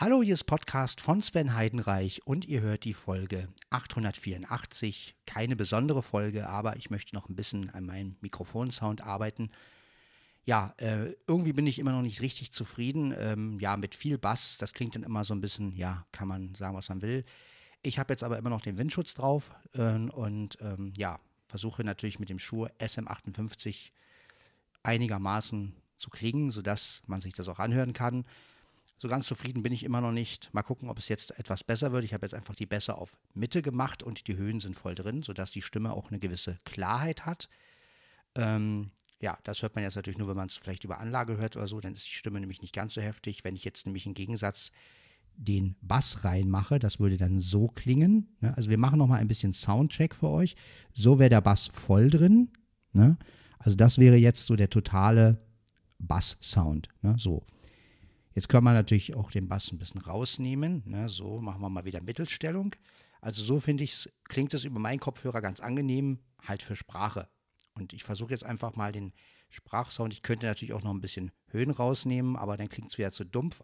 Hallo, hier ist Podcast von Sven Heidenreich und ihr hört die Folge 884. Keine besondere Folge, aber ich möchte noch ein bisschen an meinem Mikrofonsound arbeiten. Ja, äh, irgendwie bin ich immer noch nicht richtig zufrieden. Ähm, ja, mit viel Bass, das klingt dann immer so ein bisschen, ja, kann man sagen, was man will. Ich habe jetzt aber immer noch den Windschutz drauf äh, und ähm, ja, versuche natürlich mit dem Schuh SM58 einigermaßen zu klingen, sodass man sich das auch anhören kann. So ganz zufrieden bin ich immer noch nicht. Mal gucken, ob es jetzt etwas besser wird. Ich habe jetzt einfach die Bässe auf Mitte gemacht und die Höhen sind voll drin, sodass die Stimme auch eine gewisse Klarheit hat. Ähm, ja, das hört man jetzt natürlich nur, wenn man es vielleicht über Anlage hört oder so, dann ist die Stimme nämlich nicht ganz so heftig. Wenn ich jetzt nämlich im Gegensatz den Bass reinmache, das würde dann so klingen. Ne? Also wir machen nochmal ein bisschen Soundcheck für euch. So wäre der Bass voll drin. Ne? Also das wäre jetzt so der totale Bass-Sound. Ne? So. Jetzt können wir natürlich auch den Bass ein bisschen rausnehmen. Ne? So machen wir mal wieder Mittelstellung. Also so finde ich, klingt es über meinen Kopfhörer ganz angenehm, halt für Sprache. Und ich versuche jetzt einfach mal den Sprachsound. Ich könnte natürlich auch noch ein bisschen Höhen rausnehmen, aber dann klingt es wieder zu dumpf.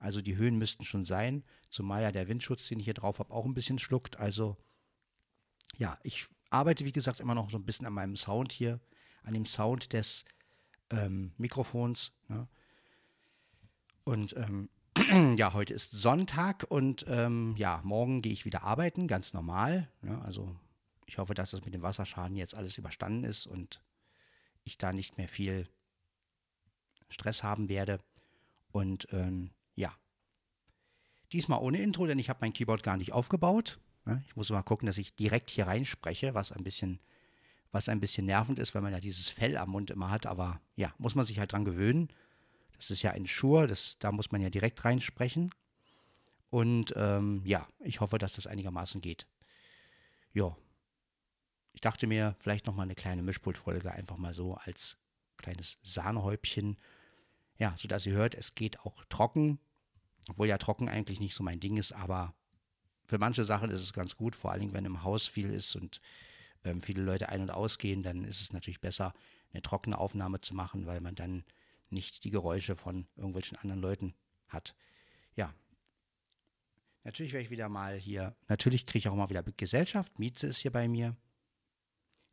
Also die Höhen müssten schon sein, zumal ja der Windschutz, den ich hier drauf habe, auch ein bisschen schluckt. Also ja, ich arbeite, wie gesagt, immer noch so ein bisschen an meinem Sound hier, an dem Sound des ähm, Mikrofons. Ne? Und ähm, ja, heute ist Sonntag und ähm, ja, morgen gehe ich wieder arbeiten, ganz normal. Ja, ne? also ich hoffe, dass das mit dem Wasserschaden jetzt alles überstanden ist und ich da nicht mehr viel Stress haben werde. Und ähm, ja, diesmal ohne Intro, denn ich habe mein Keyboard gar nicht aufgebaut. Ja, ne? ich muss mal gucken, dass ich direkt hier reinspreche, was ein bisschen, was ein bisschen nervend ist, weil man ja dieses Fell am Mund immer hat. Aber ja, muss man sich halt dran gewöhnen. Das ist ja ein Schur, das, da muss man ja direkt reinsprechen. Und ähm, ja, ich hoffe, dass das einigermaßen geht. Ja. Ich dachte mir, vielleicht nochmal eine kleine Mischpultfolge, einfach mal so als kleines Sahnehäubchen. Ja, sodass ihr hört, es geht auch trocken. Obwohl ja trocken eigentlich nicht so mein Ding ist, aber für manche Sachen ist es ganz gut, vor allen Dingen, wenn im Haus viel ist und ähm, viele Leute ein- und ausgehen, dann ist es natürlich besser, eine trockene Aufnahme zu machen, weil man dann nicht die Geräusche von irgendwelchen anderen Leuten hat. Ja. Natürlich werde ich wieder mal hier, natürlich kriege ich auch mal wieder Gesellschaft. Mieze ist hier bei mir.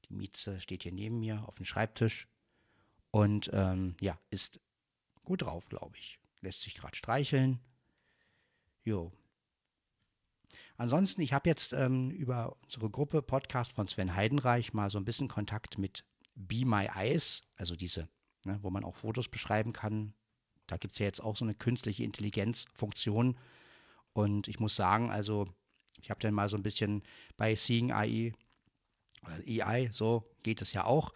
Die Mieze steht hier neben mir auf dem Schreibtisch und ähm, ja, ist gut drauf, glaube ich. Lässt sich gerade streicheln. Jo. Ansonsten, ich habe jetzt ähm, über unsere Gruppe Podcast von Sven Heidenreich mal so ein bisschen Kontakt mit Be My Eyes, also diese ne, wo man auch Fotos beschreiben kann. Da gibt es ja jetzt auch so eine künstliche Intelligenzfunktion. Und ich muss sagen, also ich habe dann mal so ein bisschen bei Seeing AI, AI, e so geht es ja auch.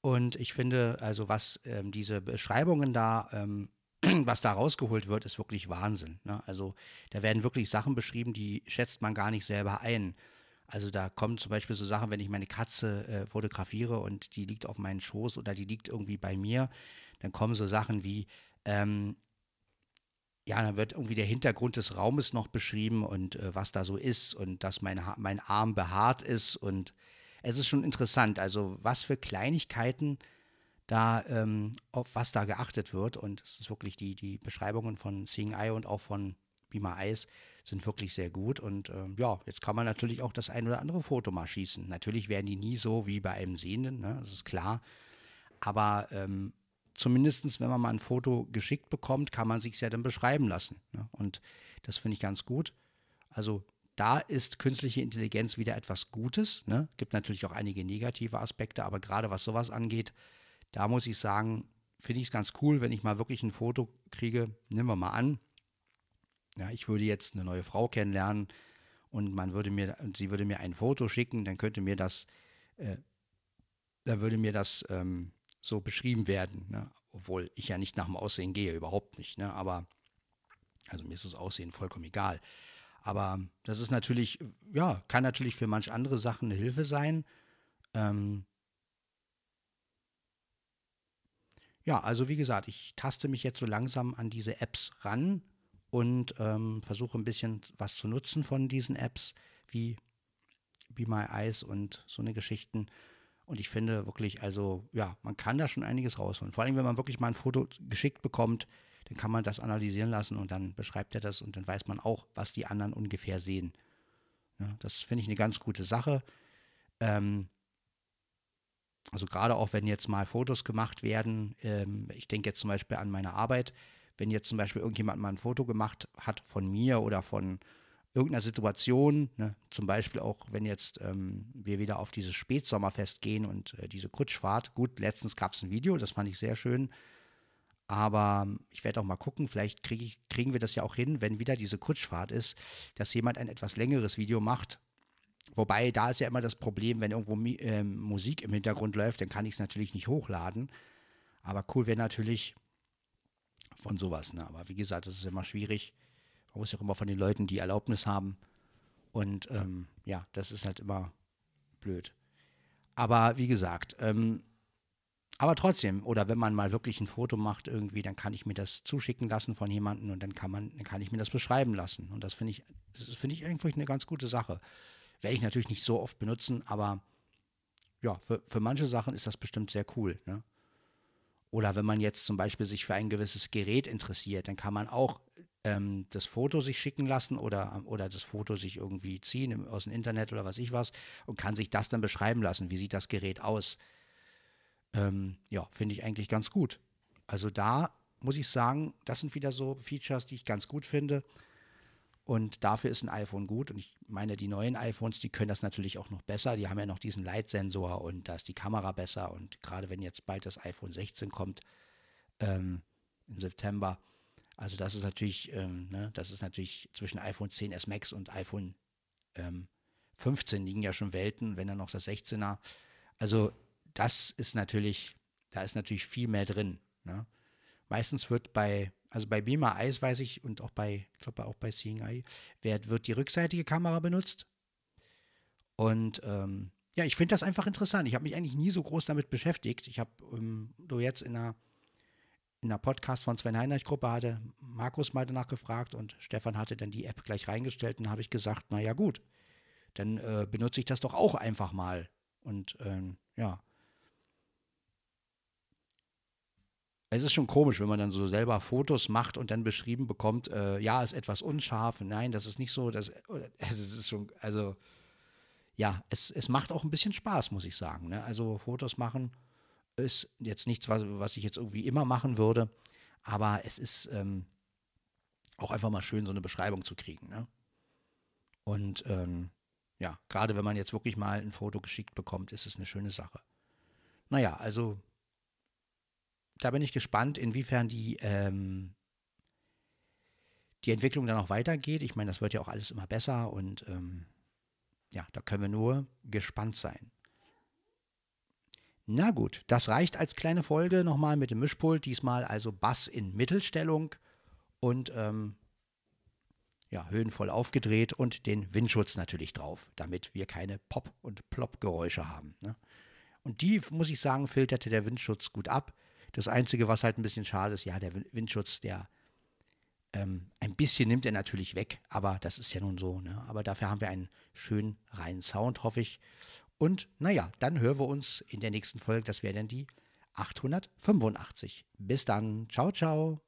Und ich finde, also was ähm, diese Beschreibungen da, ähm, was da rausgeholt wird, ist wirklich Wahnsinn. Ne? Also da werden wirklich Sachen beschrieben, die schätzt man gar nicht selber ein. Also da kommen zum Beispiel so Sachen, wenn ich meine Katze äh, fotografiere und die liegt auf meinen Schoß oder die liegt irgendwie bei mir, dann kommen so Sachen wie, ähm, ja, dann wird irgendwie der Hintergrund des Raumes noch beschrieben und äh, was da so ist und dass mein, mein Arm behaart ist und es ist schon interessant, also was für Kleinigkeiten da, ähm, auf was da geachtet wird und es ist wirklich die, die Beschreibungen von Seeing Eye und auch von Beamer Eyes sind wirklich sehr gut. Und ähm, ja, jetzt kann man natürlich auch das ein oder andere Foto mal schießen. Natürlich werden die nie so wie bei einem Sehenden, ne? das ist klar. Aber ähm, zumindest, wenn man mal ein Foto geschickt bekommt, kann man sich ja dann beschreiben lassen. Ne? Und das finde ich ganz gut. Also da ist künstliche Intelligenz wieder etwas Gutes. Ne? Gibt natürlich auch einige negative Aspekte, aber gerade was sowas angeht, da muss ich sagen, finde ich es ganz cool, wenn ich mal wirklich ein Foto kriege, nehmen wir mal an, ja, ich würde jetzt eine neue Frau kennenlernen und man würde mir, sie würde mir ein Foto schicken, dann könnte mir das, äh, dann würde mir das ähm, so beschrieben werden. Ne? Obwohl ich ja nicht nach dem Aussehen gehe, überhaupt nicht. Ne? Aber, also mir ist das Aussehen vollkommen egal. Aber das ist natürlich, ja, kann natürlich für manch andere Sachen eine Hilfe sein. Ähm, ja, also wie gesagt, ich taste mich jetzt so langsam an diese Apps ran und ähm, versuche ein bisschen was zu nutzen von diesen Apps wie Be My Eyes und so eine Geschichten. Und ich finde wirklich, also ja, man kann da schon einiges rausholen. Vor allem, wenn man wirklich mal ein Foto geschickt bekommt, dann kann man das analysieren lassen und dann beschreibt er das und dann weiß man auch, was die anderen ungefähr sehen. Ja, das finde ich eine ganz gute Sache. Ähm, also gerade auch wenn jetzt mal Fotos gemacht werden, ähm, ich denke jetzt zum Beispiel an meine Arbeit, wenn jetzt zum Beispiel irgendjemand mal ein Foto gemacht hat von mir oder von irgendeiner Situation, ne, zum Beispiel auch, wenn jetzt ähm, wir wieder auf dieses Spätsommerfest gehen und äh, diese Kutschfahrt. Gut, letztens gab es ein Video, das fand ich sehr schön. Aber ähm, ich werde auch mal gucken, vielleicht krieg ich, kriegen wir das ja auch hin, wenn wieder diese Kutschfahrt ist, dass jemand ein etwas längeres Video macht. Wobei, da ist ja immer das Problem, wenn irgendwo Mi ähm, Musik im Hintergrund läuft, dann kann ich es natürlich nicht hochladen. Aber cool wäre natürlich, von sowas. Ne? Aber wie gesagt, das ist immer schwierig. Man muss ja auch immer von den Leuten die Erlaubnis haben. Und ähm, ja, das ist halt immer blöd. Aber wie gesagt, ähm, aber trotzdem, oder wenn man mal wirklich ein Foto macht irgendwie, dann kann ich mir das zuschicken lassen von jemandem und dann kann man, dann kann ich mir das beschreiben lassen. Und das finde ich, das finde ich eigentlich eine ganz gute Sache. Werde ich natürlich nicht so oft benutzen, aber ja, für, für manche Sachen ist das bestimmt sehr cool. Ne? Oder wenn man jetzt zum Beispiel sich für ein gewisses Gerät interessiert, dann kann man auch ähm, das Foto sich schicken lassen oder, ähm, oder das Foto sich irgendwie ziehen im, aus dem Internet oder was ich was und kann sich das dann beschreiben lassen. Wie sieht das Gerät aus? Ähm, ja, finde ich eigentlich ganz gut. Also da muss ich sagen, das sind wieder so Features, die ich ganz gut finde. Und dafür ist ein iPhone gut. Und ich meine, die neuen iPhones, die können das natürlich auch noch besser. Die haben ja noch diesen Leitsensor und da ist die Kamera besser. Und gerade wenn jetzt bald das iPhone 16 kommt, ähm, im September, also das ist natürlich, ähm, ne, das ist natürlich zwischen iPhone 10s Max und iPhone ähm, 15 liegen ja schon Welten, wenn dann noch das 16er. Also das ist natürlich, da ist natürlich viel mehr drin. Ne? Meistens wird bei also bei Beamer Eyes weiß ich und auch bei, ich glaube auch bei Seeing Eye, wird die rückseitige Kamera benutzt. Und ähm, ja, ich finde das einfach interessant. Ich habe mich eigentlich nie so groß damit beschäftigt. Ich habe ähm, so jetzt in einer, in einer Podcast von Sven Heinrich Gruppe hatte Markus mal danach gefragt und Stefan hatte dann die App gleich reingestellt und habe ich gesagt, naja gut, dann äh, benutze ich das doch auch einfach mal. Und ähm, ja, es ist schon komisch, wenn man dann so selber Fotos macht und dann beschrieben bekommt, äh, ja, ist etwas unscharf, nein, das ist nicht so, das, es ist schon, also ja, es, es macht auch ein bisschen Spaß, muss ich sagen. Ne? Also Fotos machen ist jetzt nichts, was, was ich jetzt irgendwie immer machen würde, aber es ist ähm, auch einfach mal schön, so eine Beschreibung zu kriegen. Ne? Und ähm, ja, gerade wenn man jetzt wirklich mal ein Foto geschickt bekommt, ist es eine schöne Sache. Naja, also da bin ich gespannt, inwiefern die, ähm, die Entwicklung dann auch weitergeht. Ich meine, das wird ja auch alles immer besser und ähm, ja, da können wir nur gespannt sein. Na gut, das reicht als kleine Folge nochmal mit dem Mischpult. Diesmal also Bass in Mittelstellung und ähm, ja, höhenvoll aufgedreht und den Windschutz natürlich drauf, damit wir keine Pop- und Plop-Geräusche haben. Ne? Und die, muss ich sagen, filterte der Windschutz gut ab. Das Einzige, was halt ein bisschen schade ist, ja, der Windschutz, der ähm, ein bisschen nimmt er natürlich weg, aber das ist ja nun so. Ne? Aber dafür haben wir einen schönen, reinen Sound, hoffe ich. Und naja, dann hören wir uns in der nächsten Folge. Das wäre dann die 885. Bis dann. Ciao, ciao.